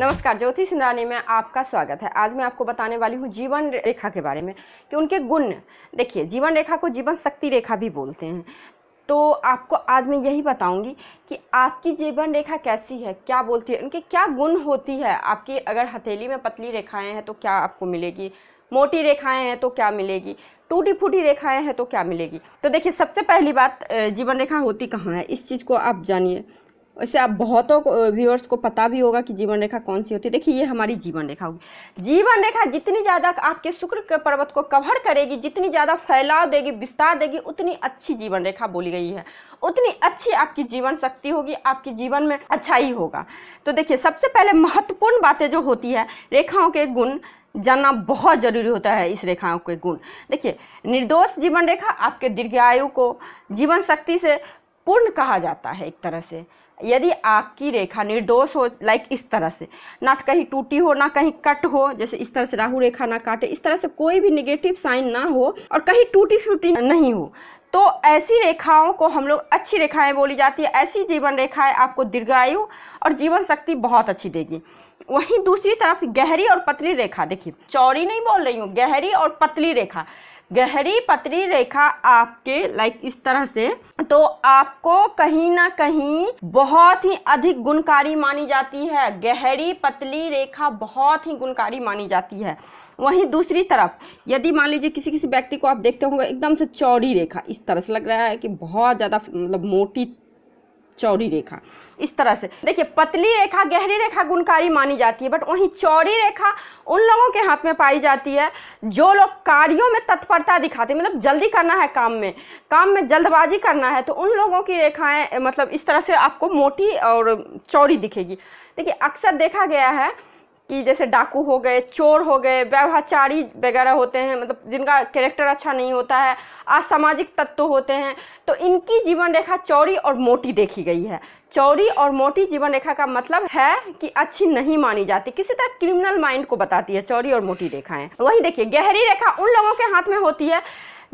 नमस्कार ज्योति सिंधरानी में आपका स्वागत है आज मैं आपको बताने वाली हूँ जीवन रेखा के बारे में कि उनके गुण देखिए जीवन रेखा को जीवन शक्ति रेखा भी बोलते हैं तो आपको आज मैं यही बताऊंगी कि आपकी जीवन रेखा कैसी है क्या बोलती है उनके क्या गुण होती है आपकी अगर हथेली में पतली रेखाएं हैं तो क्या आपको मिलेगी मोटी रेखाएं हैं तो क्या मिलेगी टूटी फूटी रेखाएं हैं तो क्या मिलेगी तो देखिए सबसे पहली बात जीवन रेखा होती कहाँ है इस चीज़ को आप जानिए वैसे आप बहुतों को व्यूअर्स को पता भी होगा कि जीवन रेखा कौन सी होती है देखिए ये हमारी जीवन रेखा होगी जीवन रेखा जितनी ज़्यादा आपके शुक्र पर्वत को कवर करेगी जितनी ज़्यादा फैलाव देगी विस्तार देगी उतनी अच्छी जीवन रेखा बोली गई है उतनी अच्छी आपकी जीवन शक्ति होगी आपके जीवन में अच्छाई होगा तो देखिए सबसे पहले महत्वपूर्ण बातें जो होती है रेखाओं के गुण जानना बहुत ज़रूरी होता है इस रेखाओं के गुण देखिए निर्दोष जीवन रेखा आपके दीर्घायु को जीवन शक्ति से पूर्ण कहा जाता है एक तरह से यदि आपकी रेखा निर्दोष हो लाइक इस तरह से ना तो कहीं टूटी हो ना कहीं कट हो जैसे इस तरह से राहु रेखा ना काटे इस तरह से कोई भी निगेटिव साइन ना हो और कहीं टूटी फूटी नहीं हो तो ऐसी रेखाओं को हम लोग अच्छी रेखाएं बोली जाती है ऐसी जीवन रेखाएं आपको दीर्घायु और जीवन शक्ति बहुत अच्छी देगी वहीं दूसरी तरफ गहरी और पतली रेखा देखिए चौड़ी नहीं बोल रही हूँ गहरी और पतली रेखा गहरी पतली रेखा आपके लाइक इस तरह से तो आपको कहीं ना कहीं बहुत ही अधिक गुणकारी मानी जाती है गहरी पतली रेखा बहुत ही गुणकारी मानी जाती है वहीं दूसरी तरफ यदि मान लीजिए किसी किसी व्यक्ति को आप देखते होंगे एकदम से चौड़ी रेखा इस तरह से लग रहा है कि बहुत ज़्यादा मतलब मोटी चौड़ी रेखा इस तरह से देखिए पतली रेखा गहरी रेखा गुणकारी मानी जाती है बट वहीं चौड़ी रेखा उन लोगों के हाथ में पाई जाती है जो लोग कार्यों में तत्परता दिखाते हैं मतलब जल्दी करना है काम में काम में जल्दबाजी करना है तो उन लोगों की रेखाएं मतलब इस तरह से आपको मोटी और चौड़ी दिखेगी देखिए अक्सर देखा गया है कि जैसे डाकू हो गए चोर हो गए व्यवहारचारी वगैरह होते हैं मतलब जिनका कैरेक्टर अच्छा नहीं होता है असामाजिक तत्व होते हैं तो इनकी जीवन रेखा चौड़ी और मोटी देखी गई है चौड़ी और मोटी जीवन रेखा का मतलब है कि अच्छी नहीं मानी जाती किसी तरह क्रिमिनल माइंड को बताती है चौड़ी और मोटी रेखाएं वही देखिए गहरी रेखा उन लोगों के हाथ में होती है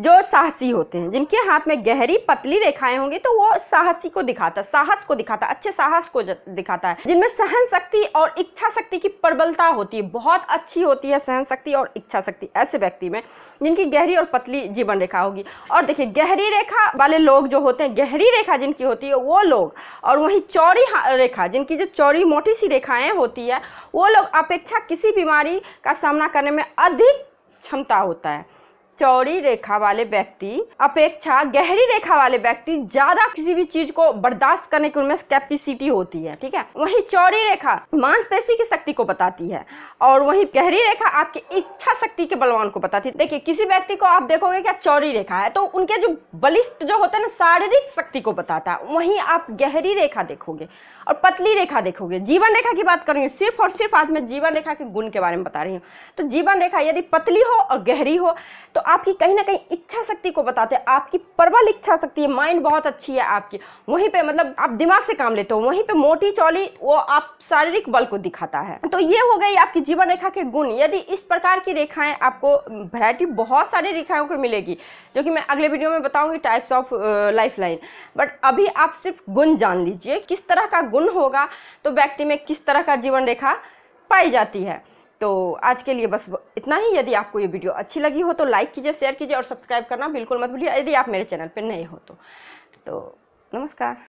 जो साहसी होते हैं जिनके हाथ में गहरी पतली रेखाएं होंगी तो वो साहसी को दिखाता है साहस को दिखाता है अच्छे साहस को दिखाता है जिनमें सहन शक्ति और इच्छा शक्ति की प्रबलता होती है बहुत अच्छी होती है सहन शक्ति और इच्छा शक्ति ऐसे व्यक्ति में जिनकी गहरी और पतली जीवन रेखा होगी और देखिए गहरी रेखा वाले लोग जो होते हैं गहरी रेखा जिनकी होती है वो लोग और वहीं चौड़ी रेखा जिनकी जो चौड़ी मोटी सी रेखाएं होती है वो लोग अपेक्षा किसी बीमारी का सामना करने में अधिक क्षमता होता है चौड़ी रेखा वाले व्यक्ति अपेक्षा गहरी रेखा वाले व्यक्ति ज्यादा किसी भी चीज को बर्दाश्त करने की उनमें कैपेसिटी होती है ठीक है वही चौड़ी रेखा मांसपेशी की शक्ति को बताती है और वही गहरी रेखा आपकी इच्छा शक्ति के बलवान को बताती है देखिए किसी व्यक्ति को आप देखोगे क्या चौड़ी रेखा है तो उनके जो बलिष्ठ जो होता है ना शारीरिक शक्ति को बताता है वही आप गहरी रेखा देखोगे और पतली रेखा देखोगे जीवन रेखा की बात कर रही हूँ सिर्फ और सिर्फ आज मैं जीवन रेखा के गुण के बारे में बता रही हूँ तो जीवन रेखा यदि पतली हो और गहरी हो तो आपकी कहीं ना कहीं इच्छा शक्ति को बताते हैं आपकी प्रबल इच्छा शक्ति है माइंड बहुत अच्छी है आपकी वहीं पे मतलब आप दिमाग से काम लेते हो वहीं पे मोटी चौली वो आप शारीरिक बल को दिखाता है तो ये हो गई आपकी जीवन रेखा के गुण यदि इस प्रकार की रेखाएं आपको वैरायटी बहुत सारी रेखाओं को मिलेगी जो कि मैं अगले वीडियो में बताऊंगी types of life line but अभी आप सिर्फ गुण जान लीजिए किस तरह का गुण होगा तो व्यक्ति में किस तरह का जीवन रेखा पाई जाती है तो आज के लिए बस इतना ही यदि आपको ये वीडियो अच्छी लगी हो तो लाइक कीजिए शेयर कीजिए और सब्सक्राइब करना बिल्कुल मत भूलिए यदि आप मेरे चैनल पर नए हो तो, तो नमस्कार